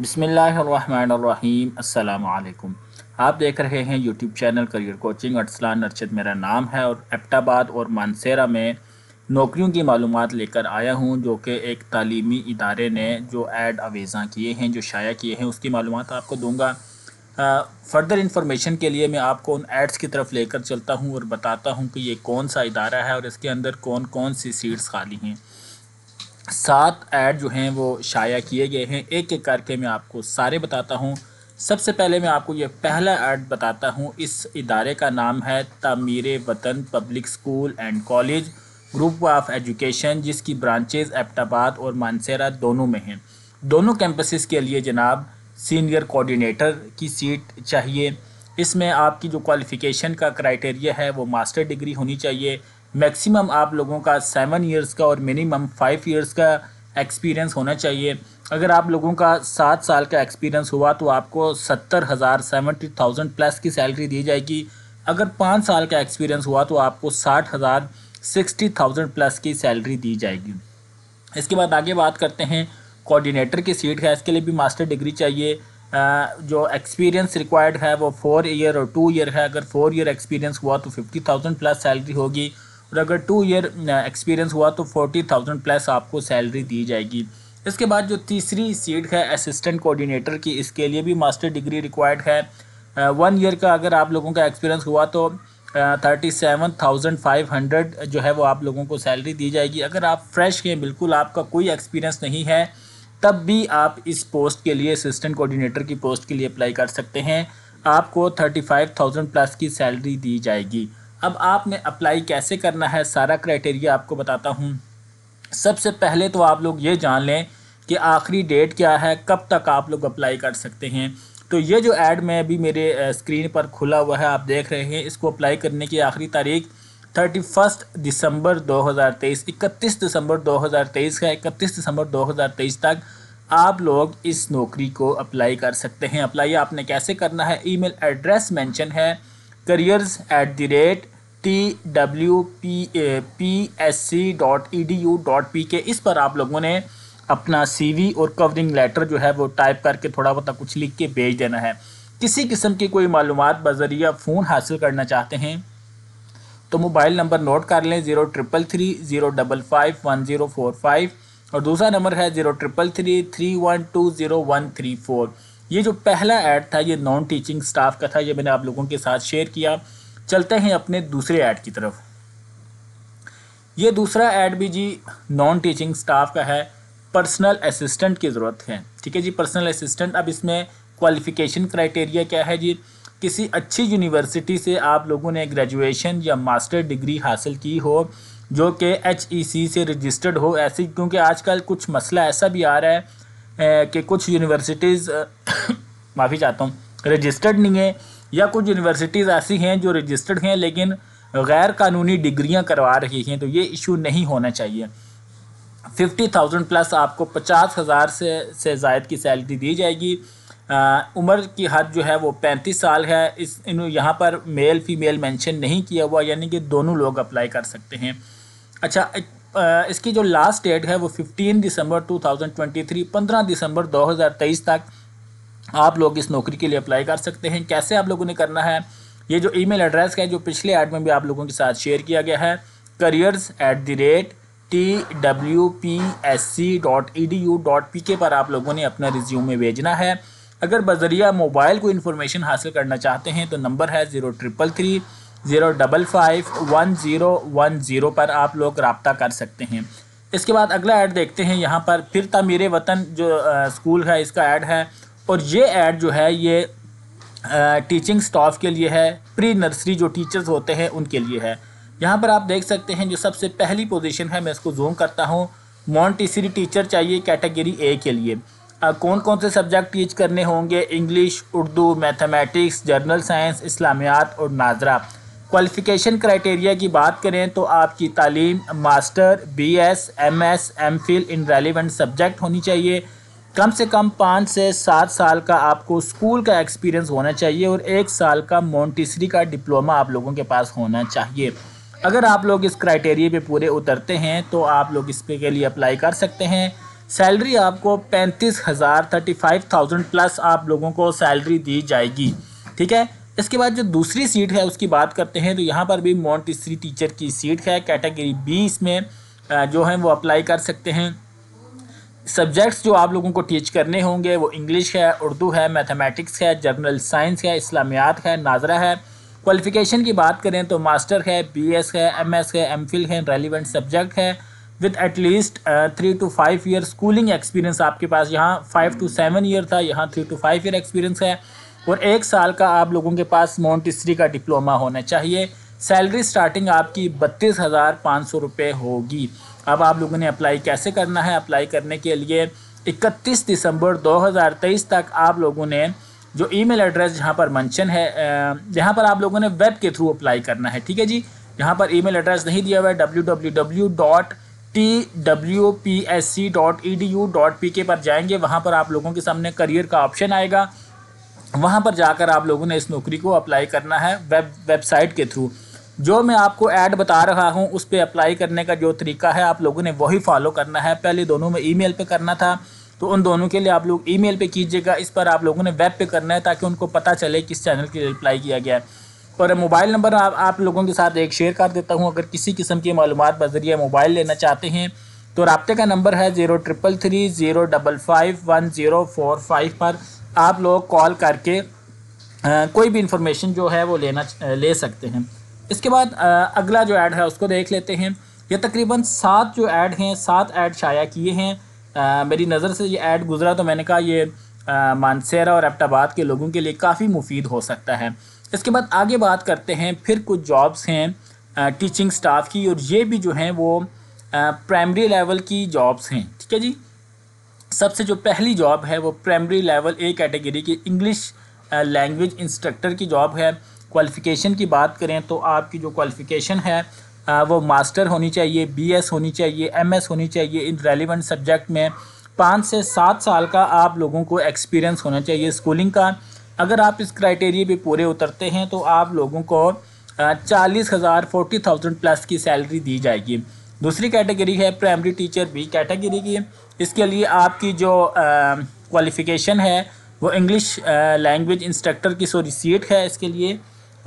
अस्सलाम वालेकुम आप देख रहे हैं YouTube channel career coaching Arsalan Arshad मेरा नाम है और एबटाबाद और मानसेरा में नौकरियों की मालूम लेकर आया हूँ जो कि एक तालीमी इदारे ने जो एड अवेज़ा किए हैं जो शाया किए हैं उसकी मालूम आपको दूँगा फर्दर इंफॉर्मेशन के लिए मैं आपको उन एड्स की तरफ लेकर चलता हूँ और बताता हूँ कि ये कौन सा इदारा है और इसके अंदर कौन कौन सी सीट्स खाली हैं सात ऐड जो हैं वो शाया किए गए हैं एक एक करके मैं आपको सारे बताता हूँ सबसे पहले मैं आपको ये पहला ऐड बताता हूँ इस इदारे का नाम है Tameer Watan public school and college group of education जिसकी ब्रांचेज एबटाबाद और मानसेरा दोनों में हैं दोनों कैंपसेस के लिए जनाब सीनियर कोऑर्डिनेटर की सीट चाहिए इसमें आपकी जो क्वालिफ़िकेशन का क्राइटेरिया है वो मास्टर डिग्री होनी चाहिए मैक्सिमम आप लोगों का सेवन ईयर्स का और मिनिमम फाइव इयर्स का एक्सपीरियंस होना चाहिए अगर आप लोगों का सात साल का एक्सपीरियंस हुआ तो आपको सत्तर हज़ार सेवेंटी थाउजेंड प्लस की सैलरी दी जाएगी अगर पाँच साल का एक्सपीरियंस हुआ तो आपको साठ हज़ार सिक्सटी थाउजेंड प्लस की सैलरी दी जाएगी इसके बाद आगे बात करते हैं कोऑर्डिनेटर की सीट है इसके लिए भी मास्टर डिग्री चाहिए जो एक्सपीरियंस रिक्वायर्ड है वो फोर ईयर और टू ईयर है अगर फोर ईयर एक्सपीरियंस हुआ तो फिफ्टी थाउजेंड प्लस सैलरी होगी और अगर टू ईयर एक्सपीरियंस हुआ तो फोर्टी थाउजेंड प्लस आपको सैलरी दी जाएगी इसके बाद जो तीसरी सीट है असिस्टेंट कोऑर्डिनेटर की इसके लिए भी मास्टर डिग्री रिक्वायर्ड है वन ईयर का अगर आप लोगों का एक्सपीरियंस हुआ तो thirty seven thousand five hundred जो है वो आप लोगों को सैलरी दी जाएगी अगर आप फ्रेश हैं बिल्कुल आपका कोई एक्सपीरियंस नहीं है तब भी आप इस पोस्ट के लिए असिस्टेंट कोऑर्डिनेटर की पोस्ट के लिए अप्लाई कर सकते हैं आपको थर्टी फाइव थाउजेंड प्लस की सैलरी दी जाएगी अब आपने अप्लाई कैसे करना है सारा क्राइटेरिया आपको बताता हूँ सबसे पहले तो आप लोग ये जान लें कि आखिरी डेट क्या है कब तक आप लोग अप्लाई कर सकते हैं तो ये जो ऐड में अभी मेरे स्क्रीन पर खुला हुआ है आप देख रहे हैं इसको अप्लाई करने की आखिरी तारीख थर्टी फर्स्ट दिसंबर 2023 इकतीस दिसंबर 2023 का इकतीस दिसंबर 2023 तक आप लोग इस नौकरी को अप्लाई कर सकते हैं अप्लाई आपने कैसे करना है ईमेल एड्रेस मेंशन है careers at the rate T W P P S C dot E D U dot P K इस पर आप लोगों ने अपना वी और कवरिंग लेटर जो है वो टाइप करके थोड़ा बहुत कुछ लिख के भेज देना है किसी किस्म की कोई मालूम बजरिया फ़ोन हासिल करना चाहते हैं तो मोबाइल नंबर नोट कर लें zero triple three zero double five one zero four five और दूसरा नंबर है zero triple three three one two zero one three four ये जो पहला ऐड था ये नॉन टीचिंग स्टाफ का था ये मैंने आप लोगों के साथ शेयर किया चलते हैं अपने दूसरे ऐड की तरफ ये दूसरा ऐड भी जी नॉन टीचिंग स्टाफ का है पर्सनल असिस्टेंट की ज़रूरत है ठीक है जी पर्सनल असिस्टेंट अब इसमें क्वालिफिकेशन क्राइटेरिया क्या है जी किसी अच्छी यूनिवर्सिटी से आप लोगों ने ग्रेजुएशन या मास्टर डिग्री हासिल की हो जो कि एच ई सी से रजिस्टर्ड हो ऐसी क्योंकि आजकल कुछ मसला ऐसा भी आ रहा है कि कुछ यूनिवर्सिटीज़ माफ़ी चाहता हूँ रजिस्टर्ड नहीं है या कुछ यूनिवर्सिटीज़ ऐसी हैं जो रजिस्टर्ड हैं लेकिन गैर कानूनी डिग्रियां करवा रही हैं तो ये इशू नहीं होना चाहिए फिफ्टी थाउजेंड प्लस आपको पचास हज़ार से से जायद की सैलरी दी जाएगी आ, उम्र की हद जो है वो पैंतीस साल है इस इन यहाँ पर मेल फीमेल मेंशन नहीं किया हुआ यानी कि दोनों लोग अप्लाई कर सकते हैं अच्छा इसकी जो लास्ट डेट है वो फिफ्टीन दिसंबर थ्री पंद्रह दिसंबर तेईस तक आप लोग इस नौकरी के लिए अप्लाई कर सकते हैं कैसे आप लोगों ने करना है ये जो ईमेल एड्रेस है जो पिछले ऐड में भी आप लोगों के साथ शेयर किया गया है careers at the rate T W P S C dot E D U dot P K पर आप लोगों ने अपना रिज्यूम में भेजना है अगर बजरिया मोबाइल को इन्फॉर्मेशन हासिल करना चाहते हैं तो नंबर है zero triple three zero double five one zero one zero पर आप लोग रबता कर सकते हैं इसके बाद अगला ऐड देखते हैं यहाँ पर फिर तमीर वतन जो स्कूल है इसका ऐड है और ये ऐड जो है ये टीचिंग स्टाफ के लिए है प्री नर्सरी जो टीचर्स होते हैं उनके लिए है यहाँ पर आप देख सकते हैं जो सबसे पहली पोजीशन है मैं इसको जूम करता हूँ मॉन्टीसरी टीचर चाहिए कैटेगरी ए के लिए आ, कौन कौन से सब्जेक्ट टीच करने होंगे English Urdu mathematics general science इस्लामियात और नाजरा क्वालिफ़िकेशन क्राइटेरिया की बात करें तो आपकी तालीम master B S M S M phil in relevant subject होनी चाहिए कम से कम पाँच से सात साल का आपको स्कूल का एक्सपीरियंस होना चाहिए और एक साल का मोन्टिसरी का डिप्लोमा आप लोगों के पास होना चाहिए अगर आप लोग इस क्राइटेरिया पे पूरे उतरते हैं तो आप लोग इस पे के लिए अप्लाई कर सकते हैं सैलरी आपको पैंतीस हज़ार थर्टी फाइव थाउजेंड प्लस आप लोगों को सैलरी दी जाएगी ठीक है इसके बाद जो दूसरी सीट है उसकी बात करते हैं तो यहाँ पर भी मोन्टिसरी टीचर की सीट है कैटेगरी बी इसमें जो है वो अप्लाई कर सकते हैं सब्जेक्ट्स जो आप लोगों को टीच करने होंगे वो इंग्लिश है उर्दू है मैथमेटिक्स है जनरल साइंस है इस्लामियात है नाजरा है क्वालिफ़िकेशन की बात करें तो मास्टर है एस है एस है फिल है रेलिवेंट सब्जेक्ट है with at least three to five year schooling experience आपके पास यहाँ फाइव टू सेवन ईयर था यहाँ three to five year experience है और एक साल का आप लोगों के पास मॉन्टिस्ट्री का डिप्लोमा होना चाहिए सैलरी स्टार्टिंग आपकी बत्तीस हज़ार पाँच सौ रुपये होगी अब आप लोगों ने अप्लाई कैसे करना है अप्लाई करने के लिए 31 दिसंबर 2023 तक आप लोगों ने जो ईमेल एड्रेस जहाँ पर मेंशन है जहाँ पर आप लोगों ने वेब के थ्रू अप्लाई करना है ठीक है जी यहाँ पर ईमेल एड्रेस नहीं दिया हुआ है W W W dot T W P S C dot E D U dot P K पर जाएंगे वहाँ पर आप लोगों के सामने करियर का ऑप्शन आएगा वहाँ पर जाकर आप लोगों ने इस नौकरी को अप्लाई करना है वेब वेबसाइट के थ्रू जो मैं आपको ऐड बता रहा हूँ उस पर अप्लाई करने का जो तरीका है आप लोगों ने वही फॉलो करना है पहले दोनों में ईमेल पे करना था तो उन दोनों के लिए आप लोग ईमेल पे कीजिएगा इस पर आप लोगों ने वेब पे करना है ताकि उनको पता चले किस चैनल के लिए अप्लाई किया गया है पर मोबाइल नंबर आप, आप लोगों के साथ एक शेयर कर देता हूँ अगर किसी किस्म की मालूम बजरिया मोबाइल लेना चाहते हैं तो रबते का नंबर है zero triple three zero double five one zero four five पर आप लोग कॉल करके आ, कोई भी इंफॉर्मेशन जो है वो लेना ले सकते हैं इसके बाद अगला जो ऐड है उसको देख लेते हैं ये तकरीबन सात जो ऐड हैं सात ऐड शाया किए हैं मेरी नज़र से ये ऐड गुजरा तो मैंने कहा ये मानसेरा और एबटाबाद के लोगों के लिए काफ़ी मुफीद हो सकता है इसके बाद आगे बात करते हैं फिर कुछ जॉब्स हैं टीचिंग स्टाफ की और ये भी जो हैं वो प्राइमरी लेवल की जॉब्स हैं ठीक है जी सबसे जो पहली जॉब है वो प्राइमरी लेवल ए कैटेगरी की इंग्लिश लैंग्वेज इंस्ट्रक्टर की जॉब है क्वालिफ़िकेशन की बात करें तो आपकी जो क्वालिफ़िकेशन है आ, वो मास्टर होनी चाहिए बीएस होनी चाहिए एमएस होनी चाहिए इन रेलिवेंट सब्जेक्ट में पाँच से सात साल का आप लोगों को एक्सपीरियंस होना चाहिए स्कूलिंग का अगर आप इस क्राइटेरिया पे पूरे उतरते हैं तो आप लोगों को चालीस हज़ार फोर्टी थाउजेंड प्लस की सैलरी दी जाएगी दूसरी कैटेगरी है प्राइमरी टीचर बी कैटेगरी की इसके लिए आपकी जो क्वालिफ़िकेशन है वो इंग्लिश लैंग्वेज इंस्ट्रक्टर की सॉरी सीट है इसके लिए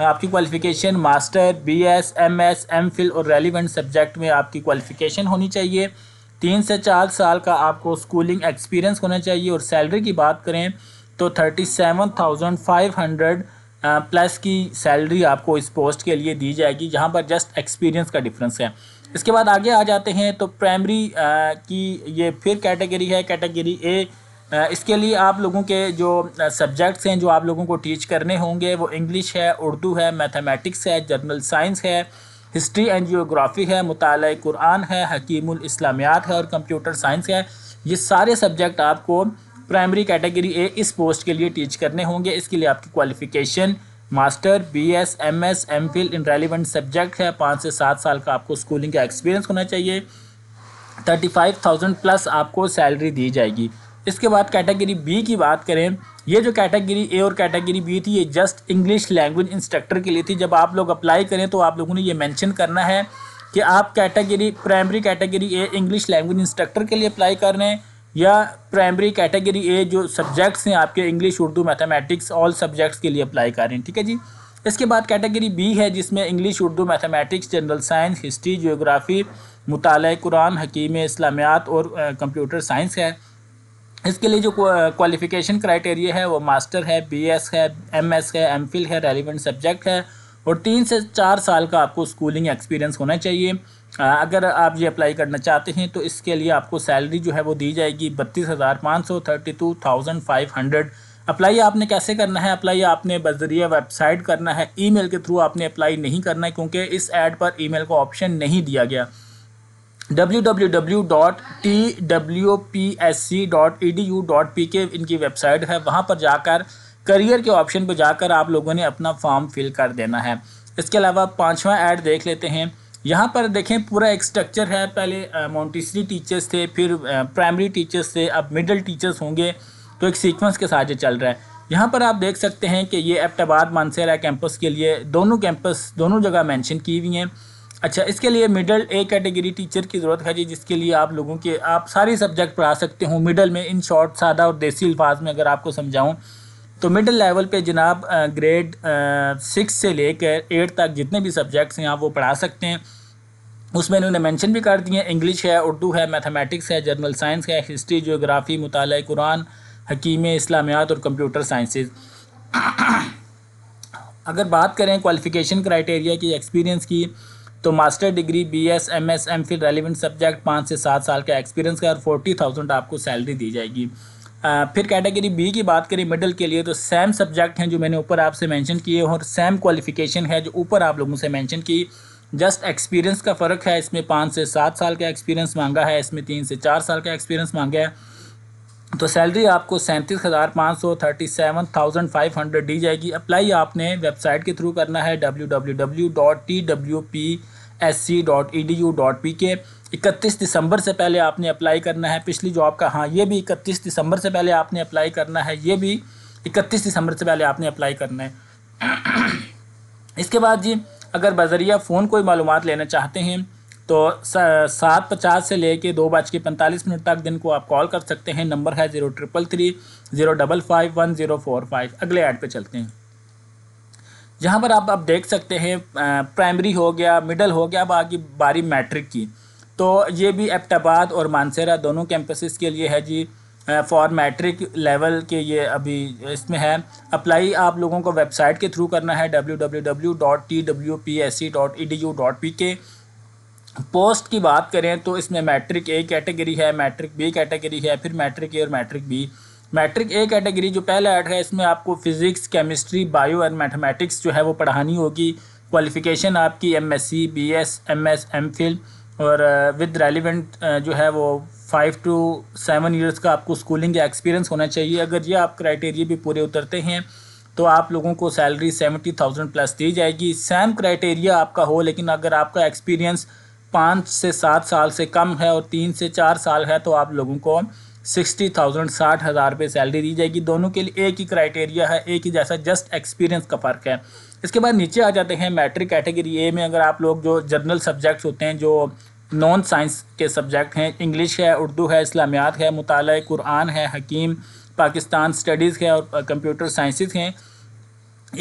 आपकी qualification master BS MS MPhil और रेलिवेंट सब्जेक्ट में आपकी क्वालिफिकेशन होनी चाहिए तीन से चार साल का आपको स्कूलिंग एक्सपीरियंस होना चाहिए और सैलरी की बात करें तो thirty seven thousand five hundred plus की सैलरी आपको इस पोस्ट के लिए दी जाएगी जहाँ पर जस्ट एक्सपीरियंस का डिफरेंस है इसके बाद आगे आ जाते हैं तो प्राइमरी की ये फिर कैटेगरी है कैटेगरी ए इसके लिए आप लोगों के जो सब्जेक्ट्स हैं जो आप लोगों को टीच करने होंगे वो इंग्लिश है उर्दू है मैथमेटिक्स है जनरल साइंस है हिस्ट्री एंड जियोग्राफी है मुताल कुरान है इस्लामियात है और कंप्यूटर साइंस है ये सारे सब्जेक्ट आपको प्राइमरी कैटेगरी ए इस पोस्ट के लिए टीच करने होंगे इसके लिए आपकी qualification master B S M S M phil in relevant subject है पाँच से सात साल का आपको स्कूलिंग का एक्सपीरियंस होना चाहिए थर्टी फाइव थाउजेंड प्लस आपको सैलरी दी जाएगी इसके बाद कैटेगरी बी की बात करें ये जो कैटेगरी ए और कैटेगरी बी थी ये जस्ट इंग्लिश लैंग्वेज इंस्ट्रक्टर के लिए थी जब आप लोग अप्लाई करें तो आप लोगों ने ये मेंशन करना है कि आप category primary category A English language instructor के लिए अप्लाई कर रहे हैं या प्राइमरी कैटेगरी ए जो सब्जेक्ट्स हैं आपके English Urdu mathematics all subjects के लिए अप्लाई कर रहे हैं ठीक है जी इसके बाद कैटेगरी बी है जिसमें English Urdu mathematics general science history geography मुताल कुरान हकीम इस्लामियात और कंप्यूटर साइंस है इसके लिए जो क्वालिफिकेशन क्राइटेरिया है वो मास्टर है बीएस है एमएस है एमफिल है रेलिवेंट सब्जेक्ट है और तीन से चार साल का आपको स्कूलिंग एक्सपीरियंस होना चाहिए अगर आप ये अप्लाई करना चाहते हैं तो इसके लिए आपको सैलरी जो है वो दी जाएगी बत्तीस हज़ार पाँच सौ thirty two thousand five hundred apply आपने कैसे करना है अप्लाई आपने बजरिया वेबसाइट करना है ईमेल के थ्रू आपने अप्लाई नहीं करना है क्योंकि इस एड पर ईमेल का ऑप्शन नहीं दिया गया www.twpsc.edu.pk इनकी वेबसाइट है वहाँ पर जाकर करियर के ऑप्शन पर जाकर आप लोगों ने अपना फॉर्म फिल कर देना है इसके अलावा पाँचवा ऐड देख लेते हैं यहाँ पर देखें पूरा एक स्ट्रक्चर है पहले मोन्टिसरी टीचर्स थे फिर प्राइमरी टीचर्स थे अब मिडिल टीचर्स होंगे तो एक सीक्वेंस के साथ ये चल रहा है यहाँ पर आप देख सकते हैं कि ये एबटाबाद मानसेरा कैंपस के लिए दोनों कैंपस दोनों जगह मैंशन की हुई हैं अच्छा इसके लिए मिडल ए कैटेगरी टीचर की ज़रूरत है जी जिसके लिए आप लोगों के आप सारे सब्जेक्ट पढ़ा सकते हो मिडल में इन शॉर्ट सादा और देसी अल्फाज में अगर आपको समझाऊँ तो मिडल लेवल पे जनाब ग्रेड सिक्स से लेकर एट तक जितने भी सब्जेक्ट्स हैं आप वो पढ़ा सकते हैं उसमें इन्होंने मेंशन भी कर दिए इंग्लिश है उर्दू है मैथमेटिक्स है जनरल साइंस है हिस्ट्री जोग्राफ़ी मुताल कुरान हकीम इस्लामियात और कंप्यूटर साइंसेज अगर बात करें क्वालिफ़िकेशन क्राइटेरिया की एक्सपीरियंस की तो master degree B S M S M फिर रेलिवेंट सब्जेक्ट पाँच से सात साल का एक्सपीरियंस का और फोर्टी थाउजेंड आपको सैलरी दी जाएगी आ, फिर कैटेगरी बी की बात करें मिडल के लिए तो सेम सब्जेक्ट हैं जो मैंने ऊपर आपसे मैंशन किए और सेम क्वालिफिकेशन है जो ऊपर आप लोगों से मैंशन की जस्ट एक्सपीरियंस का फ़र्क है इसमें पाँच से सात साल का एक्सपीरियंस मांगा है इसमें तीन से चार साल का एक्सपीरियंस मांगा है तो सैलरी आपको सैंतीस हज़ार पाँच सौ thirty seven thousand five hundred दी जाएगी अप्लाई आपने वेबसाइट के थ्रू करना है W W W dot T W P S C dot E D U dot P K इकतीस दिसंबर से पहले आपने अप्लाई करना है पिछली जॉब का हाँ ये भी इकतीस दिसंबर से पहले आपने अप्लाई करना है ये भी इकतीस दिसंबर से पहले आपने अप्लाई करना है इसके बाद जी अगर बजरिया फ़ोन कोई मालूम लेना चाहते हैं तो सात पचास से ले कर दो बज के पैंतालीस मिनट तक दिन को आप कॉल कर सकते हैं नंबर है zero triple three zero double five one zero four five अगले ऐड पे चलते हैं यहाँ पर आप आप देख सकते हैं प्राइमरी हो गया मिडल हो गया अब आगे बारी मैट्रिक की तो ये भी एबटाबाद और मानसेरा दोनों कैंपसेस के लिए है जी फॉर मैट्रिक लेवल के ये अभी इसमें है अप्लाई आप लोगों को वेबसाइट के थ्रू करना है www.twpsc.edu.pk पोस्ट की बात करें तो इसमें मैट्रिक ए कैटेगरी है मैट्रिक बी कैटेगरी है फिर मैट्रिक ए और matric B matric A category जो पहला ऐड है इसमें आपको physics chemistry bio and mathematics जो है वो पढ़ानी होगी क्वालिफ़िकेशन आपकी M S C B S M S M phil और विद रेलिवेंट जो है वो फाइव टू सेवन ईयर्स का आपको स्कूलिंग या एक्सपीरियंस होना चाहिए अगर ये आप क्राइटेरिया भी पूरे उतरते हैं तो आप लोगों को सैलरी सेवेंटी थाउजेंड प्लस दी जाएगी सेम क्राइटेरिया आपका हो लेकिन अगर आपका एक्सपीरियंस पाँच से सात साल से कम है और तीन से चार साल है तो आप लोगों को सिक्सटी थाउजेंड साठ हज़ार रुपये सैलरी दी जाएगी दोनों के लिए एक ही क्राइटेरिया है एक ही जैसा जस्ट एक्सपीरियंस का फ़र्क है इसके बाद नीचे आ जाते हैं मैट्रिक कैटेगरी ए में अगर आप लोग जो जनरल सब्जेक्ट्स होते हैं जो नॉन साइंस के सब्जेक्ट हैं इंग्लिश है उर्दू है इस्लामियात है मुताल कुरान है हकीम पाकिस्तान स्टडीज़ है और कंप्यूटर साइंसिस हैं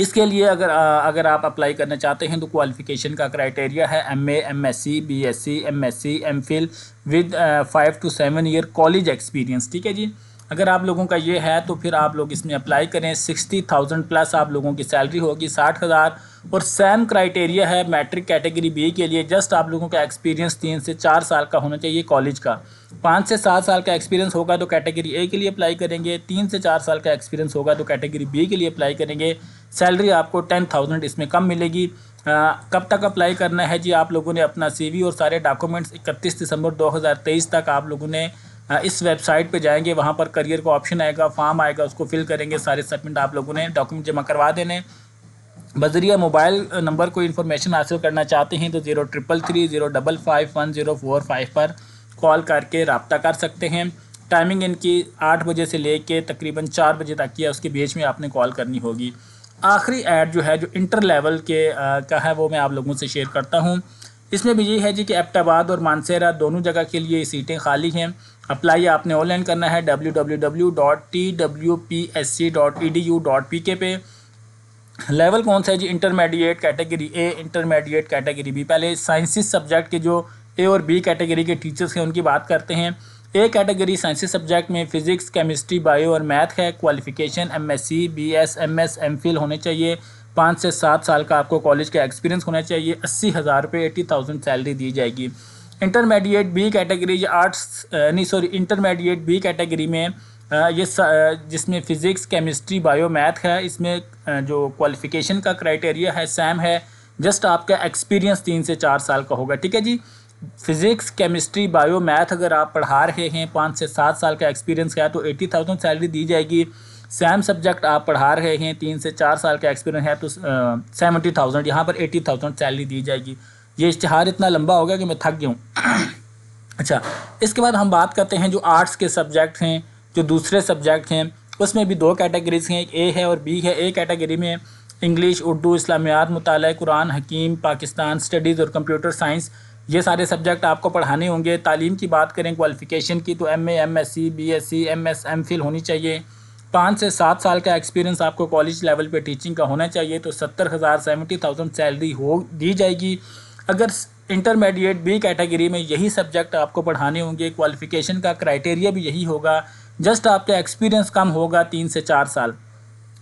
इसके लिए अगर अगर आप अप्लाई करना चाहते हैं तो क्वालिफ़िकेशन का क्राइटेरिया है M A M S C B S C M S C M phil with five to seven year college experience ठीक है जी अगर आप लोगों का ये है तो फिर आप लोग इसमें अप्लाई करें सिक्सटी थाउजेंड प्लस आप लोगों की सैलरी होगी साठ हज़ार और सेम क्राइटेरिया है मैट्रिक कैटेगरी बी के लिए जस्ट आप लोगों का एक्सपीरियंस तीन से चार साल का होना चाहिए कॉलेज का पाँच से सात साल का एक्सपीरियंस होगा तो कैटेगरी ए के लिए अप्लाई करेंगे तीन से चार साल का एक्सपीरियंस होगा तो कैटेगरी बी के लिए अप्लाई करेंगे सैलरी आपको टेन थाउजेंड इसमें कम मिलेगी आ, कब तक अप्लाई करना है जी आप लोगों ने अपना सी और सारे डॉक्यूमेंट्स इकतीस दिसंबर दो तक आप लोगों ने इस वेबसाइट पे जाएंगे वहाँ पर करियर का ऑप्शन आएगा फॉर्म आएगा उसको फिल करेंगे सारे सबमिट आप लोगों ने डॉक्यूमेंट जमा करवा देने बजरिया मोबाइल नंबर को इन्फॉर्मेशन हासिल करना चाहते हैं तो zero triple three zero double five one zero four five पर कॉल करके रबता कर सकते हैं टाइमिंग इनकी आठ बजे से ले कर तकरीबन चार बजे तक की है उसके बीच में आपने कॉल करनी होगी आखिरी ऐड जो है जो इंटर लेवल के आ, का है वो मैं आप लोगों से शेयर करता हूँ इसमें भी ये है जी कि एबटाबाद और मानसेरा दोनों जगह के लिए सीटें खाली हैं अप्लाई आपने ऑनलाइन करना है W W W dot T W P S C dot E D U dot P K पे लेवल कौन सा है जी intermediate category A intermediate category B पहले साइंसिस सब्जेक्ट के जो ए और बी कैटेगरी के टीचर्स हैं उनकी बात करते हैं ए कैटेगरी साइंसिस सब्जेक्ट में फिजिक्स केमिस्ट्री बायो और मैथ है qualification MSc BS MS MPhil होने चाहिए पाँच से सात साल का आपको कॉलेज का एक्सपीरियंस होना चाहिए अस्सी हज़ार रुपये एट्टी थाउजेंड सैलरी दी जाएगी इंटरमीडिएट बी कैटेगरी आर्ट्स नहीं सॉरी इंटरमीडिएट बी कैटेगरी में ये जिसमें फ़िज़िक्स केमिस्ट्री बायो मैथ है इसमें जो क्वालिफ़िकेशन का क्राइटेरिया है सैम है जस्ट आपका एक्सपीरियंस तीन से चार साल का होगा ठीक है जी फिज़िक्स केमिस्ट्री बायो मैथ अगर आप पढ़ा रहे हैं पाँच से सात साल का एक्सपीरियंस है तो एट्टी थाउजेंड सैलरी दी जाएगी सैम सब्जेक्ट आप पढ़ा रहे हैं तीन से चार साल का एक्सपीरियंस है तो सेवेंटी थाउजेंड यहाँ पर एट्टी थाउजेंड सैलरी दी जाएगी ये इश्तहार इतना लंबा हो गया कि मैं थक गया हूँ अच्छा इसके बाद हम बात करते हैं जो आर्ट्स के सब्जेक्ट हैं जो दूसरे सब्जेक्ट हैं उसमें भी दो कैटेगरीज हैं एक ए है और बी है ए कैटेगरी में इंग्लिश उर्दू इस्लामियात मुताल कुरान हकीम पाकिस्तान स्टडीज़ और कंप्यूटर साइंस ये सारे सब्जेक्ट आपको पढ़ाने होंगे तालीम की बात करें क्वालिफ़िकेशन की तो M A M S C B S C M S M phil होनी चाहिए पाँच से सात साल का एक्सपीरियंस आपको कॉलेज लेवल पे टीचिंग का होना चाहिए तो सत्तर हज़ार सेवेंटी थाउजेंड सैलरी हो दी जाएगी अगर इंटरमीडिएट बी कैटेगरी में यही सब्जेक्ट आपको पढ़ाने होंगे क्वालिफिकेशन का क्राइटेरिया भी यही होगा जस्ट आपका एक्सपीरियंस कम होगा तीन से चार साल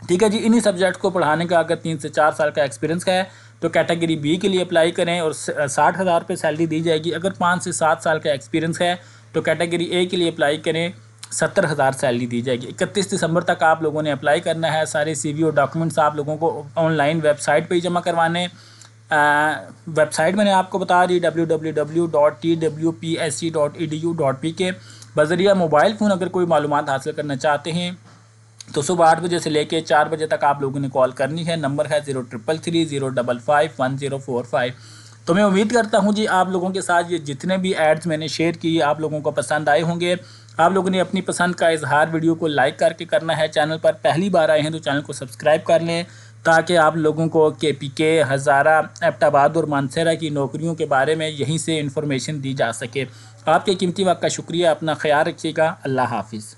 ठीक है जी इन्हीं सब्जेक्ट को पढ़ाने का अगर तीन से चार साल का एक्सपीरियंस का है तो कैटेगरी बी के लिए अप्लाई करें और साठ हज़ार रुपये सैलरी दी जाएगी अगर पाँच से सात साल का एक्सपीरियंस है तो कैटेगरी ए के लिए अप्लाई करें सत्तर हज़ार सैलरी दी जाएगी इकतीस दिसंबर तक आप लोगों ने अप्लाई करना है सारे सीवी और डॉक्यूमेंट्स आप लोगों को ऑनलाइन वेबसाइट पर ही जमा करवाने वेबसाइट मैंने आपको बता दी W W W dot T W P S C dot E D U dot P K बजरिया मोबाइल फ़ोन अगर कोई मालूम हासिल करना चाहते हैं तो सुबह आठ बजे से लेकर चार बजे तक आप लोगों ने कॉल करनी है नंबर है zero triple three zero double five one zero four five तो मैं उम्मीद करता हूं जी आप लोगों के साथ ये जितने भी एड्स मैंने शेयर किए आप लोगों को पसंद आए होंगे आप लोगों ने अपनी पसंद का इजहार वीडियो को लाइक करके करना है चैनल पर पहली बार आए हैं तो चैनल को सब्सक्राइब कर लें ताकि आप लोगों को के पी के हज़ारा एबटाबाद और मानसरा की नौकरियों के बारे में यहीं से इन्फॉर्मेशन दी जा सके आपके कीमती वक्त का शुक्रिया अपना ख्याल रखिएगा अल्लाह हाफिज़